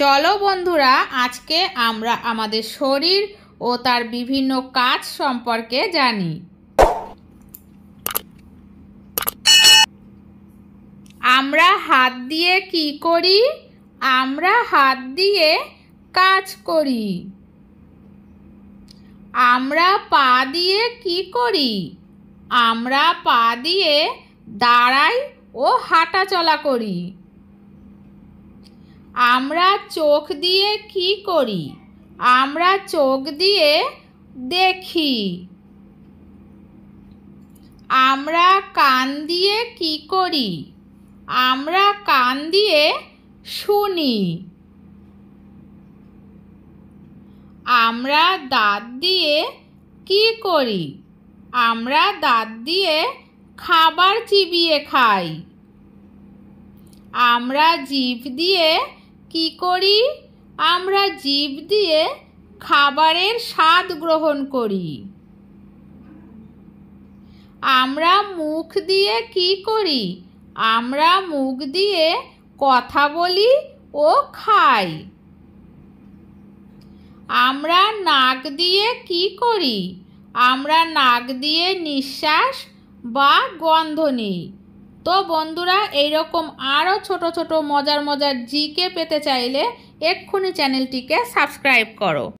চলো বন্ধুরা আজকে আমরা আমাদের শরীর ও তার বিভিন্ন কাজ সম্পর্কে জানি আমরা হাত দিয়ে কি করি আমরা হাত দিয়ে কাজ করি আমরা পা দিয়ে কি করি আমরা পা দিয়ে দাঁড়াই ও হাঁটাচলা করি আমরা চোখ দিয়ে কি করি আমরা চোখ দিয়ে দেখি আমরা কান দিয়ে কি করি আমরা কান দিয়ে শুনি আমরা দাঁত দিয়ে কি করি আমরা দাঁত দিয়ে খাবার চিবিয়ে খাই আমরা জিভ দিয়ে কি করি আমরা জীব দিয়ে খাবারের স্বাদ গ্রহণ করি আমরা মুখ দিয়ে কি করি আমরা মুখ দিয়ে কথা বলি ও খাই আমরা নাক দিয়ে কি করি আমরা নাক দিয়ে নিঃশ্বাস বা গন্ধ নিই তো বন্ধুরা এইরকম আরও ছোট ছোট মজার মজার জিকে পেতে চাইলে এক্ষুনি চ্যানেলটিকে সাবস্ক্রাইব করো